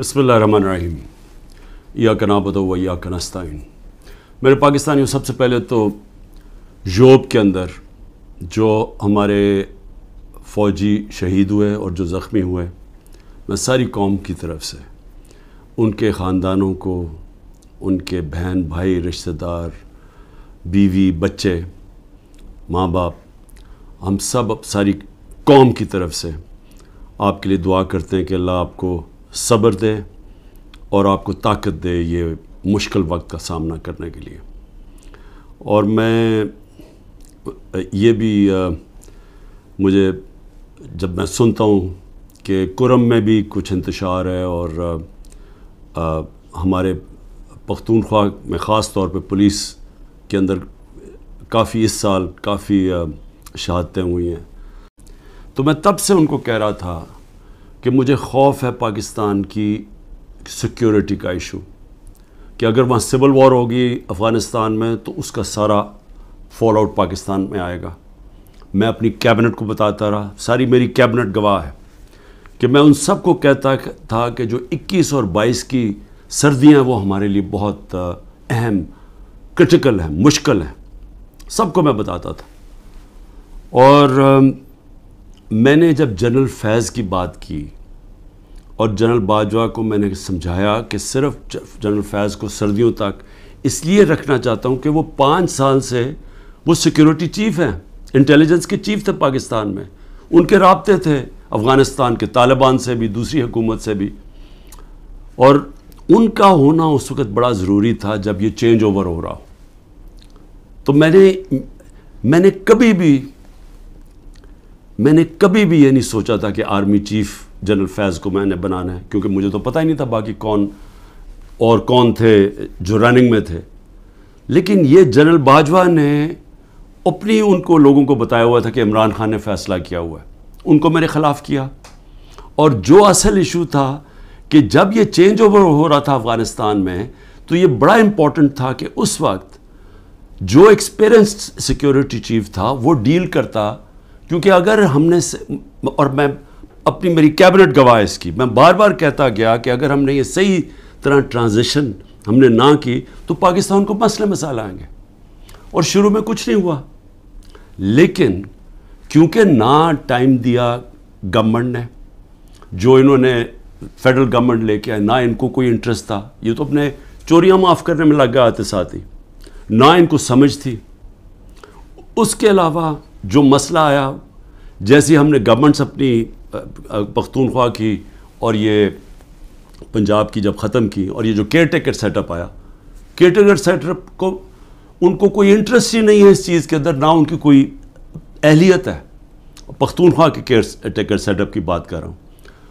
रहीम या कनाबदो व या कनस्ताइन मेरे पाकिस्तानियों सबसे पहले तो योब के अंदर जो हमारे फ़ौजी शहीद हुए और जो ज़ख्मी हुए मैं सारी कौम की तरफ से उनके ख़ानदानों को उनके बहन भाई रिश्तेदार बीवी बच्चे माँ बाप हम सब सारी कौम की तरफ से आपके लिए दुआ करते हैं कि अल्लाह आपको सब्र दे और आपको ताकत दे ये मुश्किल वक्त का सामना करने के लिए और मैं ये भी मुझे जब मैं सुनता हूँ कि कुरम में भी कुछ इंतशार है और आ, आ, हमारे पख्तूनख्वा में ख़ास तौर पे पुलिस के अंदर काफ़ी इस साल काफ़ी शहादतें हुई हैं तो मैं तब से उनको कह रहा था कि मुझे खौफ है पाकिस्तान की सिक्योरिटी का इशू कि अगर वहाँ सिविल वॉर होगी अफ़गानिस्तान में तो उसका सारा फॉल आउट पाकिस्तान में आएगा मैं अपनी कैबिनेट को बताता रहा सारी मेरी कैबिनेट गवाह है कि मैं उन सब को कहता था कि जो 21 और 22 की सर्दियाँ वो हमारे लिए बहुत अहम क्रिटिकल हैं मुश्किल हैं सबको मैं बताता था और मैंने जब जनरल फैज़ की बात की और जनरल बाजवा को मैंने समझाया कि सिर्फ जनरल फैज़ को सर्दियों तक इसलिए रखना चाहता हूँ कि वो पाँच साल से वो सिक्योरिटी चीफ हैं इंटेलिजेंस के चीफ थे पाकिस्तान में उनके रबते थे अफ़गानिस्तान के तालिबान से भी दूसरी हुकूमत से भी और उनका होना उस वक़्त बड़ा ज़रूरी था जब ये चेंज ओवर हो रहा हो तो मैंने मैंने कभी भी मैंने कभी भी ये नहीं सोचा था कि आर्मी चीफ जनरल फैज़ को मैंने बनाना है क्योंकि मुझे तो पता ही नहीं था बाकी कौन और कौन थे जो रनिंग में थे लेकिन ये जनरल बाजवा ने अपनी उनको लोगों को बताया हुआ था कि इमरान खान ने फैसला किया हुआ है उनको मेरे ख़िलाफ़ किया और जो असल इशू था कि जब ये चेंज ओवर हो रहा था अफ़गानिस्तान में तो ये बड़ा इम्पॉर्टेंट था कि उस वक्त जो एक्सपीरियंस्ड सिक्योरिटी चीफ था वो डील करता क्योंकि अगर हमने स... और मैं अपनी मेरी कैबिनेट गवाह इसकी मैं बार बार कहता गया कि अगर हमने ये सही तरह ट्रांजिशन हमने ना की तो पाकिस्तान को मसले मसाल आएंगे और शुरू में कुछ नहीं हुआ लेकिन क्योंकि ना टाइम दिया गवर्नमेंट ने जो इन्होंने फेडरल गवर्नमेंट लेके आए ना इनको कोई इंटरेस्ट था ये तो अपने चोरियां माफ़ करने में लग गया आते साथ ही ना इनको समझ थी उसके अलावा जो मसला आया जैसे हमने गवर्नमेंट्स अपनी पख्तूनख्वा की और ये पंजाब की जब ख़त्म की और ये जो केयर टेकर सेटअप आया केयर टेकर सेटअप को उनको कोई इंटरेस्ट ही नहीं है इस चीज़ के अंदर ना उनकी कोई अहलियत है पख्तूनख्वा के केयर टेकर सेटअप की बात कर रहा हूँ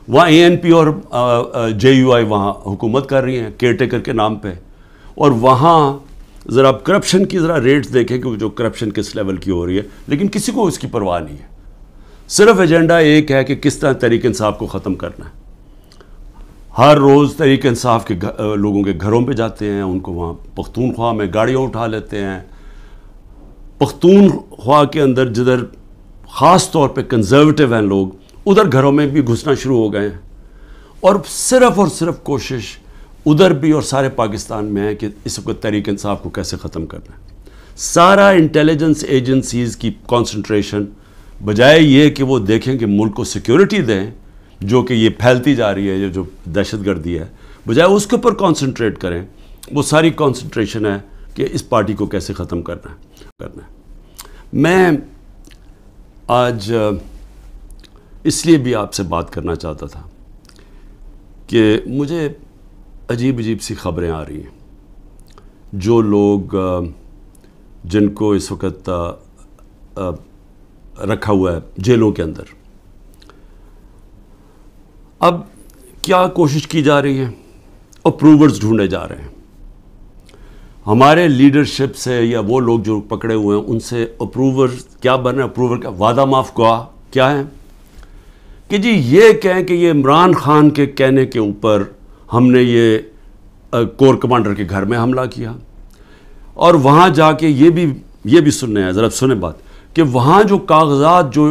वहाँ ए एन पी और जे यू आई वहाँ हुकूमत कर रही हैं केयर टेकर के नाम पर और वहाँ ज़रा आप करप्शन की ज़रा रेट्स देखें कि जो करप्शन किस लेवल की हो रही है लेकिन किसी को इसकी परवाह नहीं है सिर्फ एजेंडा एक है कि किस तरह तरीक इंसाफ को ख़त्म करना है हर रोज़ तरीक इंसाफ के लोगों के घरों पर जाते हैं उनको वहाँ पख्तूनख्वा में गाड़ियाँ उठा लेते हैं पख्तूनख्वा के अंदर जिधर ख़ास तौर पर कंजर्वेटिव हैं लोग उधर घरों में भी घुसना शुरू हो गए हैं और सिर्फ़ और सिर्फ कोशिश उधर भी और सारे पाकिस्तान में है कि इसको तहरीक इंसाफ को कैसे ख़त्म करना है सारा इंटेलिजेंस एजेंसीज़ की कॉन्सनट्रेशन बजाय ये कि वो देखें कि मुल्क को सिक्योरिटी दें जो कि ये फैलती जा रही है ये जो दहशत गर्दी है बजाय उसके ऊपर कॉन्सनट्रेट करें वो सारी कॉन्सनट्रेशन है कि इस पार्टी को कैसे ख़त्म करना है करना है मैं आज इसलिए भी आपसे बात करना चाहता था कि मुझे अजीब अजीब सी खबरें आ रही हैं जो लोग जिनको इस वक्त रखा हुआ है जेलों के अंदर अब क्या कोशिश की जा रही है अप्रूवर्स ढूंढे जा रहे हैं हमारे लीडरशिप से या वो लोग जो पकड़े हुए हैं उनसे अप्रूवर क्या बन रहे अप्रूवर का वादा माफ़ का क्या है कि जी ये कहें कि ये इमरान खान के कहने के ऊपर हमने ये कोर कमांडर के घर में हमला किया और वहाँ जाके ये भी ये भी सुनने हैं ज़रा सुने बात कि वहाँ जो कागजात जो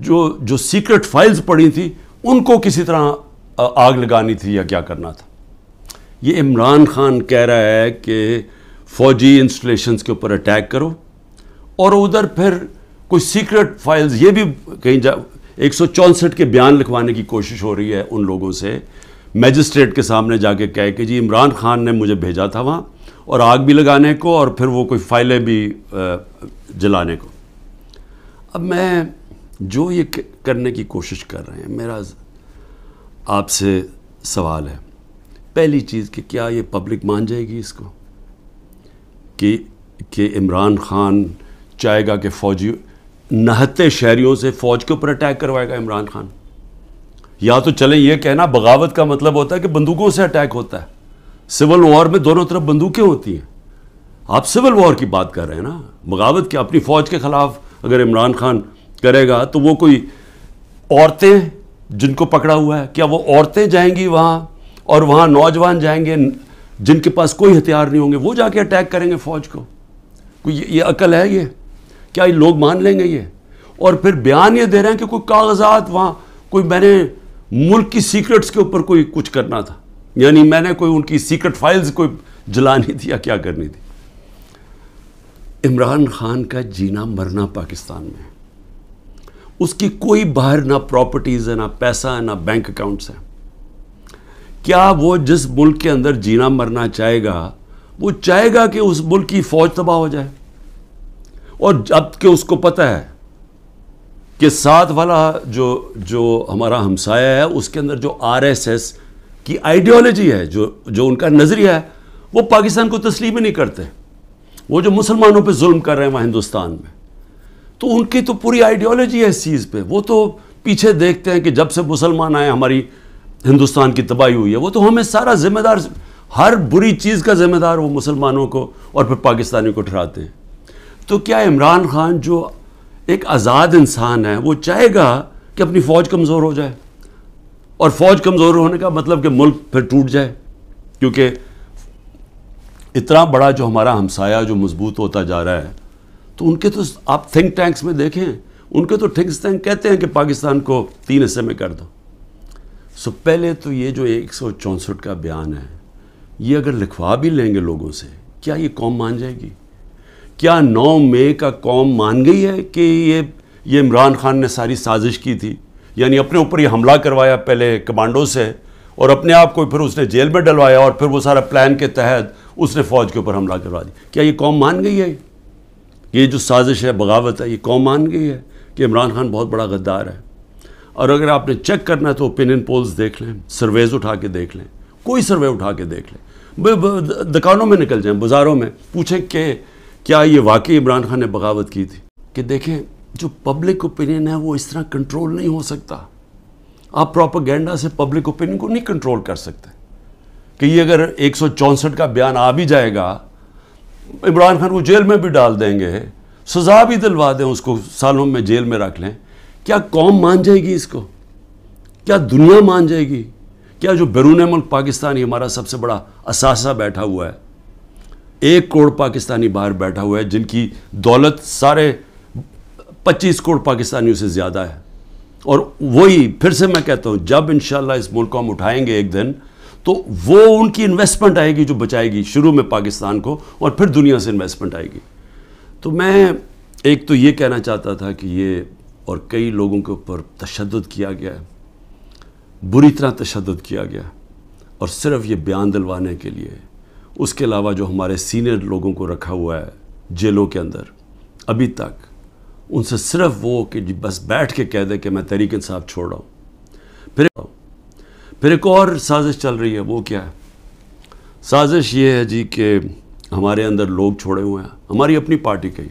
जो जो सीक्रेट फाइल्स पड़ी थी उनको किसी तरह आग लगानी थी या क्या करना था ये इमरान खान कह रहा है कि फ़ौजी इंस्टॉलेशंस के ऊपर अटैक करो और उधर फिर कोई सीक्रेट फाइल्स ये भी कहीं जा एक के बयान लिखवाने की कोशिश हो रही है उन लोगों से मैजिस्ट्रेट के सामने जाके कहे कि जी इमरान खान ने मुझे भेजा था वहाँ और आग भी लगाने को और फिर वो कोई फाइलें भी जलाने को अब मैं जो ये करने की कोशिश कर रहे हैं मेरा आपसे सवाल है पहली चीज़ कि क्या ये पब्लिक मान जाएगी इसको कि कि इमरान खान चाहेगा कि फ़ौजी नहते शहरीों से फ़ौज के ऊपर अटैक करवाएगा इमरान खान या तो चले ये कहना बगावत का मतलब होता है कि बंदूकों से अटैक होता है सिविल वॉर में दोनों तरफ बंदूकें होती हैं आप सिविल वॉर की बात कर रहे हैं ना बगावत के अपनी फ़ौज के ख़िलाफ़ अगर इमरान खान करेगा तो वो कोई औरतें जिनको पकड़ा हुआ है क्या वो औरतें जाएंगी वहाँ और वहाँ नौजवान जाएंगे जिनके पास कोई हथियार नहीं होंगे वो जाके अटैक करेंगे फ़ौज को ये, ये अकल है ये क्या ये लोग मान लेंगे ये और फिर बयान ये दे रहे हैं कि कोई कागजात वहाँ कोई मैंने मुल्क की सीक्रेट्स के ऊपर कोई कुछ करना था यानी मैंने कोई उनकी सीक्रेट फाइल्स कोई जलानी थी या क्या करनी थी इमरान खान का जीना मरना पाकिस्तान में उसकी कोई बाहर ना प्रॉपर्टीज़ है ना पैसा है ना बैंक अकाउंट्स है क्या वो जिस मुल्क के अंदर जीना मरना चाहेगा वो चाहेगा कि उस मुल्क की फ़ौज तबाह हो जाए और जब के उसको पता है कि साथ वाला जो जो हमारा हमसाया है उसके अंदर जो आरएसएस की आइडियोलॉजी है जो जो उनका नज़रिया है वो पाकिस्तान को तस्लीम ही नहीं करते वो जो मुसलमानों पे जुल्म कर रहे हैं वहाँ हिंदुस्तान में तो उनकी तो पूरी आइडियोलॉजी है इस चीज़ पर वो तो पीछे देखते हैं कि जब से मुसलमान आए हमारी हिंदुस्तान की तबाही हुई है वो तो हमें सारा जिम्मेदार हर बुरी चीज़ का जिम्मेदार वो मुसलमानों को और फिर पाकिस्तानी को ठहराते हैं तो क्या इमरान खान जो एक आज़ाद इंसान है वो चाहेगा कि अपनी फ़ौज कमज़ोर हो जाए और फ़ौज कमज़ोर होने का मतलब कि मुल्क फिर टूट जाए क्योंकि इतना बड़ा जो हमारा हमसाया जो मजबूत होता जा रहा है तो उनके तो आप थिंक टैंक्स में देखें उनके तो थिंक टैंक कहते हैं कि पाकिस्तान को तीन हिस्से में कर दो सो पहले तो ये जो एक सौ चौंसठ का बयान है ये अगर लिखवा भी लेंगे लोगों से क्या ये कौम मान जाएगी क्या नौ मई का कौम मान गई है कि ये ये इमरान खान ने सारी साजिश की थी यानी अपने ऊपर ये हमला करवाया पहले कमांडो से और अपने आप को फिर उसने जेल में डलवाया और फिर वो सारा प्लान के तहत उसने फ़ौज के ऊपर हमला करवा दिया क्या ये कौम मान गई है ये जो साजिश है बगावत है ये कौम मान गई है कि इमरान खान बहुत बड़ा गद्दार है और अगर आपने चेक करना है तो ओपिनियन पोल्स देख लें सर्वेज उठा के देख लें कोई सर्वे उठा के देख लें दुकानों में निकल जाएं बाज़ारों में पूछें कि क्या ये वाकई इमरान खान ने बगावत की थी कि देखें जो पब्लिक ओपिनियन है वो इस तरह कंट्रोल नहीं हो सकता आप प्रोपागेंडा से पब्लिक ओपिनियन को नहीं कंट्रोल कर सकते कि ये अगर एक का बयान आ भी जाएगा इमरान खान को जेल में भी डाल देंगे सजा भी दिलवा दें उसको सालों में जेल में रख लें क्या कौम मान जाएगी इसको क्या दुनिया मान जाएगी क्या जो बैरून मुल्क पाकिस्तान ही हमारा सबसे बड़ा असासा बैठा हुआ है एक करोड़ पाकिस्तानी बाहर बैठा हुआ है जिनकी दौलत सारे पच्चीस करोड़ पाकिस्तानियों से ज़्यादा है और वही फिर से मैं कहता हूँ जब इन इस मुल्क को हम उठाएंगे एक दिन तो वो उनकी इन्वेस्टमेंट आएगी जो बचाएगी शुरू में पाकिस्तान को और फिर दुनिया से इन्वेस्टमेंट आएगी तो मैं एक तो ये कहना चाहता था कि ये और कई लोगों के ऊपर तशद किया गया है बुरी तरह तशद किया गया और सिर्फ ये बयान दिलवाने के लिए उसके अलावा जो हमारे सीनियर लोगों को रखा हुआ है जेलों के अंदर अभी तक उनसे सिर्फ वो कि बस बैठ के कह दे कि मैं तहरीक इंसाफ छोड़ रहा हूँ फिर फिर एक और साजिश चल रही है वो क्या है साजिश ये है जी कि हमारे अंदर लोग छोड़े हुए हैं हमारी अपनी पार्टी के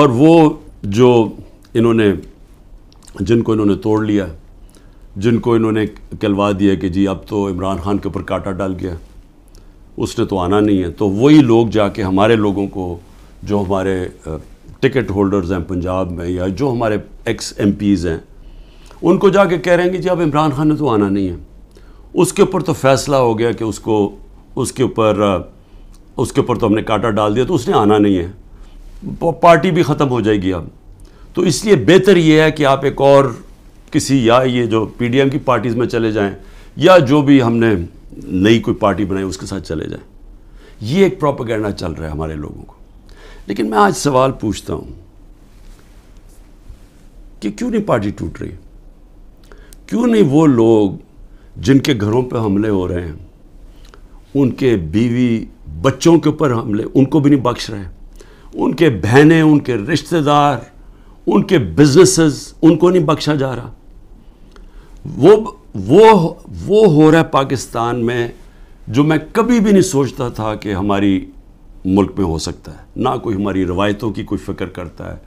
और वो जो इन्होंने जिनको इन्होंने तोड़ लिया जिनको इन्होंने कहलवा दिया कि जी अब तो इमरान खान के ऊपर काटा डाल गया उसने तो आना नहीं है तो वही लोग जाके हमारे लोगों को जो हमारे टिकट होल्डर्स हैं पंजाब में या जो हमारे एक्स एम हैं उनको जाके कह रहे हैं कि जी अब इमरान खान ने तो आना नहीं है उसके ऊपर तो फैसला हो गया कि उसको उसके ऊपर उसके ऊपर तो हमने काटा डाल दिया तो उसने आना नहीं है पार्टी भी ख़त्म हो जाएगी अब तो इसलिए बेहतर ये है कि आप एक और किसी या ये जो पीडीएम की पार्टीज़ में चले जाएं या जो भी हमने नई कोई पार्टी बनाई उसके साथ चले जाएं ये एक प्रोपेगेंडा चल रहा है हमारे लोगों को लेकिन मैं आज सवाल पूछता हूं कि क्यों नहीं पार्टी टूट रही क्यों नहीं वो लोग जिनके घरों पर हमले हो रहे हैं उनके बीवी बच्चों के ऊपर हमले उनको भी नहीं बख्श रहे उनके बहनें उनके रिश्तेदार उनके बिजनेसेस उनको नहीं बख्शा जा रहा वो वो वो हो रहा है पाकिस्तान में जो मैं कभी भी नहीं सोचता था कि हमारी मुल्क में हो सकता है ना कोई हमारी रवायतों की कोई फ़िक्र करता है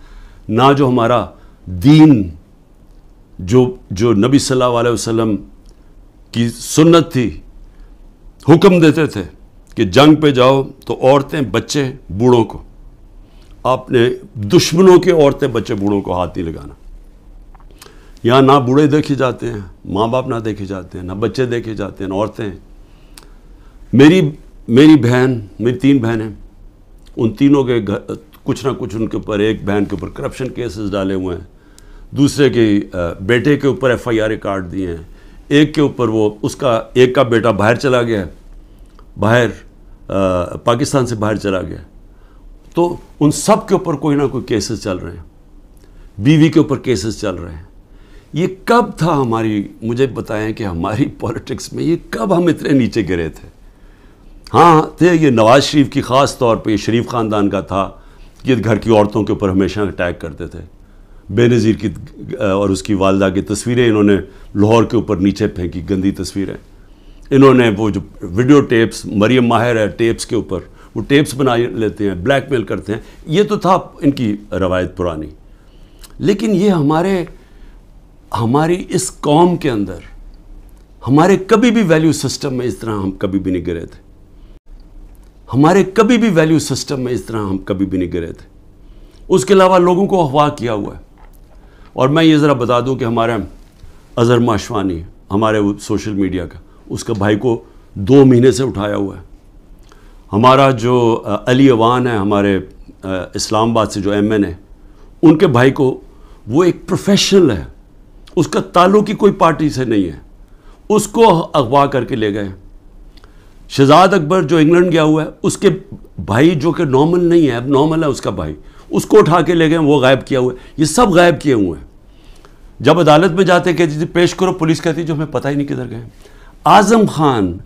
ना जो हमारा दीन जो जो नबी सल्लल्लाहु अलैहि वसल्लम की सुन्नत थी हुक्म देते थे कि जंग पे जाओ तो औरतें बच्चे बूढ़ों को आपने दुश्मनों के औरतें बच्चे बूढ़ों को हाथ नहीं लगाना यहाँ ना बूढ़े देखे जाते हैं माँ बाप ना देखे जाते हैं ना बच्चे देखे जाते हैं ना औरतें मेरी मेरी बहन मेरी तीन बहनें उन तीनों के घर कुछ ना कुछ उनके ऊपर एक बहन के ऊपर करप्शन केसेस डाले हुए हैं दूसरे के बेटे के ऊपर एफ आई आर काट दिए हैं एक के ऊपर वो उसका एक का बेटा बाहर चला गया बाहर पाकिस्तान से बाहर चला गया तो उन सब के ऊपर कोई ना कोई केसेस चल रहे हैं बीवी के ऊपर केसेस चल रहे हैं ये कब था हमारी मुझे बताएं कि हमारी पॉलिटिक्स में ये कब हम इतने नीचे गिरे थे हाँ थे ये नवाज़ शरीफ की ख़ास तौर पे ये शरीफ ख़ानदान का था कि घर की औरतों के ऊपर हमेशा अटैक करते थे बेनज़ीर की और उसकी वालदा की तस्वीरें इन्होंने लाहौर के ऊपर नीचे फेंकी गंदी तस्वीरें इन्होंने वो जो वीडियो टेप्स मरियम माहिर है टेप्स के ऊपर वो टेप्स बना लेते हैं ब्लैकमेल करते हैं ये तो था इनकी रवायत पुरानी लेकिन ये हमारे हमारी इस कौम के अंदर हमारे कभी भी वैल्यू सिस्टम में इस तरह हम कभी भी नहीं गिरे थे हमारे कभी भी वैल्यू सिस्टम में इस तरह हम कभी भी नहीं गिरे थे उसके अलावा लोगों को अफवाह किया हुआ है और मैं ये ज़रा बता दूं कि हमारा अजहर माशवानी हमारे सोशल मीडिया का उसका भाई को दो महीने से उठाया हुआ है हमारा जो अली अवान है हमारे इस्लामाबाद से जो एम है उनके भाई को वो एक प्रोफेशनल है उसका ताल्लुक ही कोई पार्टी से नहीं है उसको अगवा करके ले गए शहजाद अकबर जो इंग्लैंड गया हुआ है उसके भाई जो कि नॉर्मल नहीं है अब नॉर्मल है उसका भाई उसको उठा के ले गए वो गायब किया हुआ है ये सब गायब किए हुए हैं जब अदालत में जाते कहती थी पेश करो पुलिस कहती है जो हमें पता ही नहीं किधर गए आज़म खान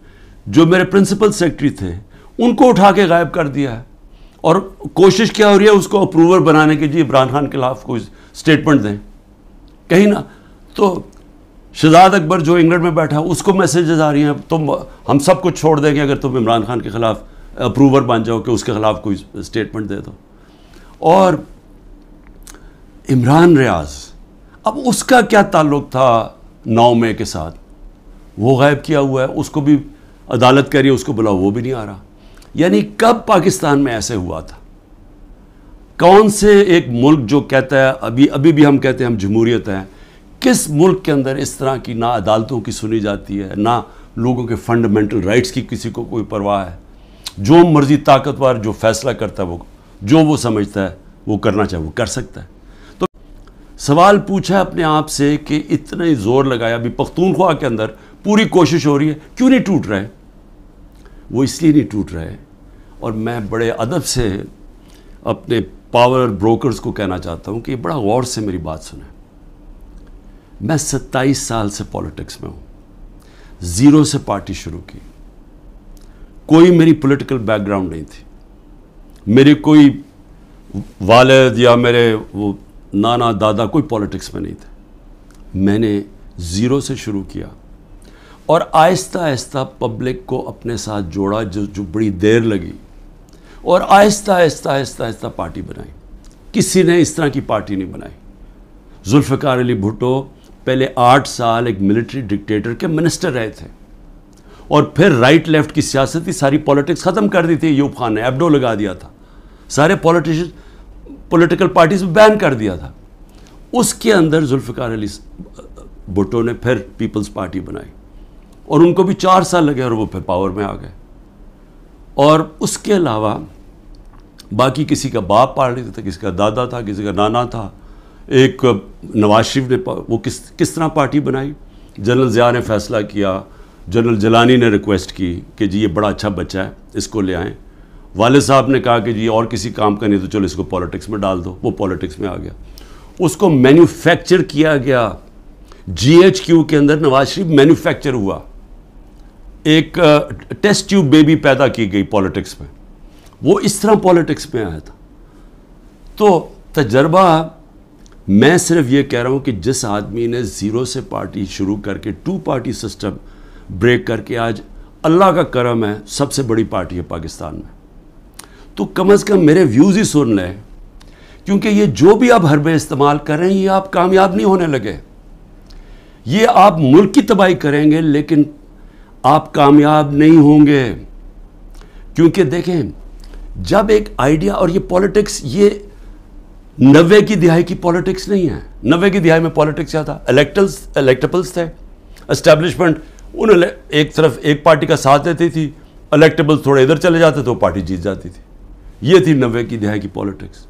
जो मेरे प्रिंसिपल सेक्रेटरी थे उनको उठा के गायब कर दिया है और कोशिश क्या हो रही है उसको अप्रूवर बनाने के जी इमरान खान के खिलाफ कोई स्टेटमेंट दें कहीं ना तो शहजाद अकबर जो इंग्लैंड में बैठा है उसको मैसेजेस आ रही हैं तुम तो हम सब कुछ छोड़ देंगे अगर तुम इमरान खान के ख़िलाफ़ अप्रूवर बन जाओ कि उसके ख़िलाफ़ कोई स्टेटमेंट दे दो और इमरान रियाज अब उसका क्या ताल्लुक था नौ मई के साथ वो गायब किया हुआ है उसको भी अदालत कह रही है उसको बुलाओ वो भी नहीं आ रहा यानी कब पाकिस्तान में ऐसे हुआ था कौन से एक मुल्क जो कहता है अभी अभी भी हम कहते हैं हम जमहूरियत हैं किस मुल्क के अंदर इस तरह की ना अदालतों की सुनी जाती है ना लोगों के फंडामेंटल राइट्स की किसी को कोई परवाह है जो मर्जी ताकतवर जो फैसला करता है वो जो वो समझता है वो करना चाहे वो कर सकता है तो सवाल पूछा अपने आप से कि इतने ज़ोर लगाया अभी पख्तूनख्वा के अंदर पूरी कोशिश हो रही है क्यों नहीं टूट रहे वो इसलिए नहीं टूट रहे और मैं बड़े अदब से अपने पावर ब्रोकर्स को कहना चाहता हूँ कि बड़ा गौर से मेरी बात सुने मैं 27 साल से पॉलिटिक्स में हूँ ज़ीरो से पार्टी शुरू की कोई मेरी पॉलिटिकल बैकग्राउंड नहीं थी मेरे कोई वालद या मेरे वो नाना दादा कोई पॉलिटिक्स में नहीं थे मैंने ज़ीरो से शुरू किया और आहिस्ता आहिस्ता पब्लिक को अपने साथ जोड़ा जो जो बड़ी देर लगी और आहिस्ता आहिस्ता आहिस्ता आहिस्ता पार्टी बनाई किसी ने इस तरह की पार्टी नहीं बनाई जुल्फकार अली भुट्टो पहले आठ साल एक मिलिट्री डिक्टेटर के मिनिस्टर रहे थे और फिर राइट लेफ्ट की सियासत ही सारी पॉलिटिक्स ख़त्म कर दी थी यूब खान ने एबडो लगा दिया था सारे पॉलिटिश पॉलिटिकल पार्टीज बैन कर दिया था उसके अंदर जुल्फ़िकार अली भुट्टो ने फिर पीपल्स पार्टी बनाई और उनको भी चार साल लगे और वो फिर पावर में आ गए और उसके अलावा बाकी किसी का बाप पार्टी था किसी का दादा था किसी का नाना था एक नवाज शरीफ ने वो किस किस तरह पार्टी बनाई जनरल ज़िया ने फैसला किया जनरल जलानी ने रिक्वेस्ट की कि जी ये बड़ा अच्छा बच्चा है इसको ले आएँ वाले साहब ने कहा कि जी और किसी काम का नहीं तो चलो इसको पॉलिटिक्स में डाल दो वो पॉलिटिक्स में आ गया उसको मैन्युफैक्चर किया गया जीएचक्यू के अंदर नवाज शरीफ मैन्युफैक्चर हुआ एक टेस्ट ट्यूब बेबी पैदा की गई पॉलिटिक्स में वो इस तरह पॉलिटिक्स में आया था तो तजर्बा मैं सिर्फ ये कह रहा हूँ कि जिस आदमी ने ज़ीरो से पार्टी शुरू करके टू पार्टी सिस्टम ब्रेक करके आज अल्लाह का करम है सबसे बड़ी पार्टी है पाकिस्तान में तो कम अज़ कम मेरे व्यूज़ ही सुन लें क्योंकि ये जो भी आप हरबे इस्तेमाल कर रहे हैं ये आप कामयाब नहीं होने लगे ये आप मुल्क की तबाही करेंगे लेकिन आप कामयाब नहीं होंगे क्योंकि देखें जब एक आइडिया और ये पॉलिटिक्स ये नब्बे की दिहाई की पॉलिटिक्स नहीं है नब्बे की दिहाई में पॉलिटिक्स क्या था इलेक्टल्स इलेक्टेबल्स थे एस्टेब्लिशमेंट उन एक तरफ एक पार्टी का साथ देती थी इलेक्टेबल्स थोड़े इधर चले जाते तो पार्टी जीत जाती थी ये थी नब्बे की दिहाई की पॉलिटिक्स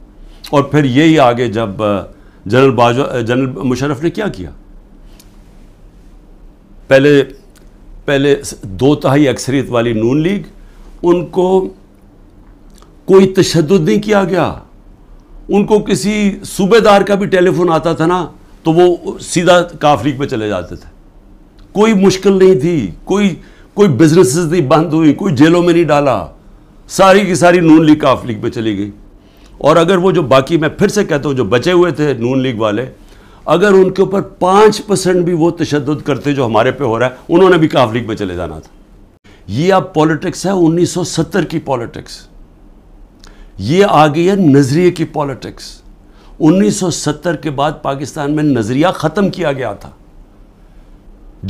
और फिर यही आगे जब जनरल बाजवा जनरल मुशरफ ने क्या किया पहले पहले दो तहाई अक्सरियत वाली नून लीग उनको कोई तशद नहीं किया गया उनको किसी सूबेदार का भी टेलीफोन आता था ना तो वो सीधा काफली पे चले जाते थे कोई मुश्किल नहीं थी कोई कोई बिजनेस नहीं बंद हुई कोई जेलों में नहीं डाला सारी की सारी नून लीग काफ लीग चली गई और अगर वो जो बाकी मैं फिर से कहता हूँ जो बचे हुए थे नून लीग वाले अगर उनके ऊपर पाँच परसेंट भी वो तशद करते जो हमारे पे हो रहा है उन्होंने भी काफ लीग में चले जाना था ये अब पॉलिटिक्स है 1970 की पॉलिटिक्स ये आ गई है नज़रिए की पॉलिटिक्स 1970 के बाद पाकिस्तान में नज़रिया ख़त्म किया गया था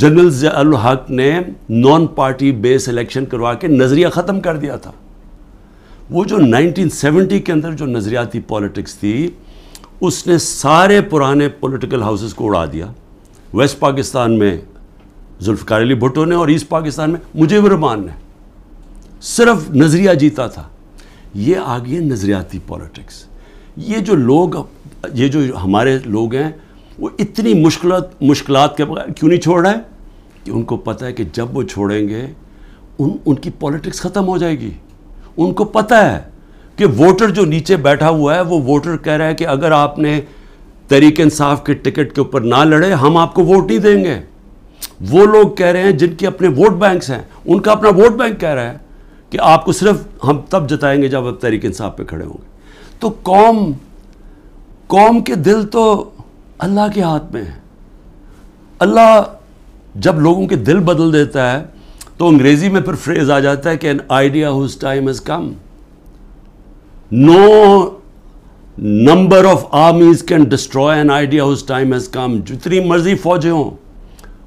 जनरल जयाल हक ने नॉन पार्टी बेस इलेक्शन करवा के नज़रिया ख़त्म कर दिया था वो जो 1970 के अंदर जो नज़रियाती पॉलिटिक्स थी उसने सारे पुराने पॉलिटिकल हाउसेस को उड़ा दिया वेस्ट पाकिस्तान में जुल्फकार अली भुट्टो ने और ईस्ट पाकिस्तान में मुजीबर रमान ने सिर्फ नज़रिया जीता था ये आ गई है नज़रियाती पॉलिटिक्स ये जो लोग ये जो हमारे लोग हैं वो इतनी मुश्किल मुश्किल के बगैर क्यों नहीं छोड़ रहे हैं कि उनको पता है कि जब वो छोड़ेंगे उन उनकी पॉलिटिक्स ख़त्म हो जाएगी उनको पता है कि वोटर जो नीचे बैठा हुआ है वो वोटर कह रहा है कि अगर आपने तरीक इंसाफ के टिकट के ऊपर ना लड़े हम आपको वोट नहीं देंगे वो लोग कह रहे हैं जिनके अपने वोट बैंक्स हैं उनका अपना वोट बैंक कह रहा है कि आपको सिर्फ हम तब जताएंगे जब आप तहरीक इंसाफ पे खड़े होंगे तो कौम कौम के दिल तो अल्लाह के हाथ में है अल्लाह जब लोगों के दिल बदल देता है तो अंग्रेज़ी में फिर फ्रेज़ आ जाता है कि an idea whose time is come no number of armies can destroy an idea whose time is come जितनी मर्जी फौजें हों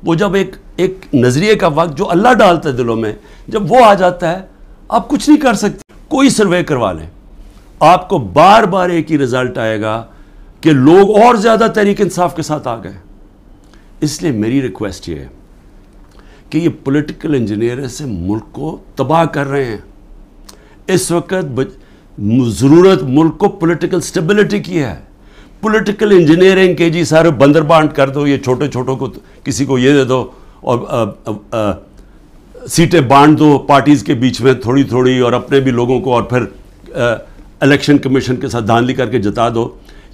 वो जब एक एक नज़रिए का वक्त जो अल्लाह डालता है दिलों में जब वो आ जाता है आप कुछ नहीं कर सकते कोई सर्वे करवा लें आपको बार बार एक ही रिजल्ट आएगा कि लोग और ज़्यादा तहरीक इंसाफ के साथ आ गए इसलिए मेरी रिक्वेस्ट ये है कि ये पॉलिटिकल इंजीनियर से मुल्क को तबाह कर रहे हैं इस वक्त ज़रूरत मुल्क को पॉलिटिकल स्टेबिलिटी की है पॉलिटिकल इंजीनियरिंग के जी सारे बंदर बांट कर दो ये छोटे छोटों को किसी को ये दे दो और आ, आ, आ, सीटें बांट दो पार्टीज़ के बीच में थोड़ी थोड़ी और अपने भी लोगों को और फिर इलेक्शन कमीशन के साथ धांधली करके जता दो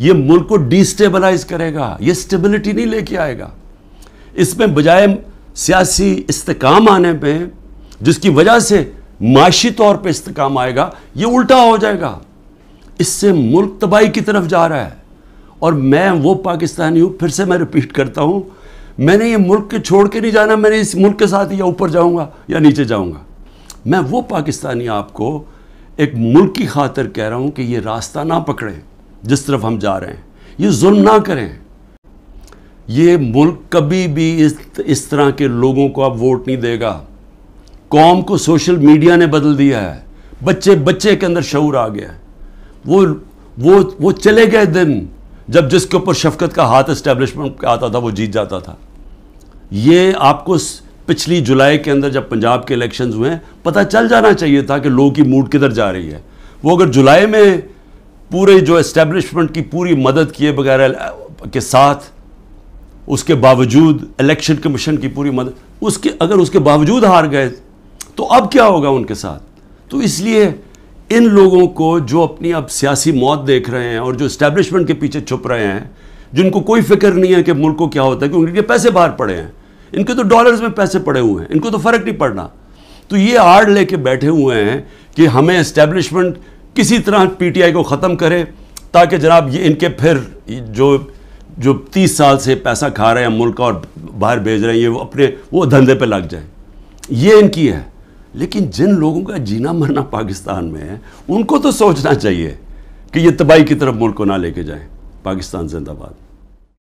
ये मुल्क को डिस्टेबलाइज करेगा ये स्टेबिलिटी नहीं लेके आएगा इसमें बजाय सियासी इस्तकाम आने में जिसकी वजह से माशी तौर पे इस्तकाम आएगा ये उल्टा हो जाएगा इससे मुल्क तबाही की तरफ जा रहा है और मैं वो पाकिस्तानी हूँ फिर से मैं रिपीट करता हूँ मैंने ये मुल्क के छोड़ के नहीं जाना मैंने इस मुल्क के साथ या ऊपर जाऊँगा या नीचे जाऊँगा मैं वो पाकिस्तानी आपको एक मुल्क की खातर कह रहा हूँ कि ये रास्ता ना पकड़ें जिस तरफ हम जा रहे हैं ये जुल्म ना करें ये मुल्क कभी भी इस इस तरह के लोगों को आप वोट नहीं देगा कौम को सोशल मीडिया ने बदल दिया है बच्चे बच्चे के अंदर शूर आ गया वो वो वो चले गए दिन जब जिसके ऊपर शफकत का हाथ इस्टेब्लिशमेंट आता था वो जीत जाता था ये आपको पिछली जुलाई के अंदर जब पंजाब के इलेक्शंस हुए हैं पता चल जाना चाहिए था कि लोगों की मूड किधर जा रही है वो अगर जुलाई में पूरे जो इस्टेब्लिशमेंट की पूरी मदद किए बगैर के साथ उसके बावजूद इलेक्शन कमीशन की पूरी मदद उसके अगर उसके बावजूद हार गए तो अब क्या होगा उनके साथ तो इसलिए इन लोगों को जो अपनी अब सियासी मौत देख रहे हैं और जो इस्टेब्लिशमेंट के पीछे छुप रहे हैं जिनको कोई फिक्र नहीं है कि मुल्क को क्या होता है क्योंकि उनके पैसे बाहर पड़े हैं इनके तो डॉलर्स में पैसे पड़े हुए हैं इनको तो फ़र्क नहीं पड़ना तो ये आड़ लेके बैठे हुए हैं कि हमें एस्टेब्लिशमेंट किसी तरह पीटीआई को ख़त्म करे ताकि जनाब ये इनके फिर जो जो तीस साल से पैसा खा रहे हैं मुल्क और बाहर भेज रहे हैं ये वो अपने वो धंधे पर लग जाए ये इनकी है लेकिन जिन लोगों का जीना मरना पाकिस्तान में है उनको तो सोचना चाहिए कि ये तबाही की तरफ मुल्क को ना लेके जाए पाकिस्तान जिंदाबाद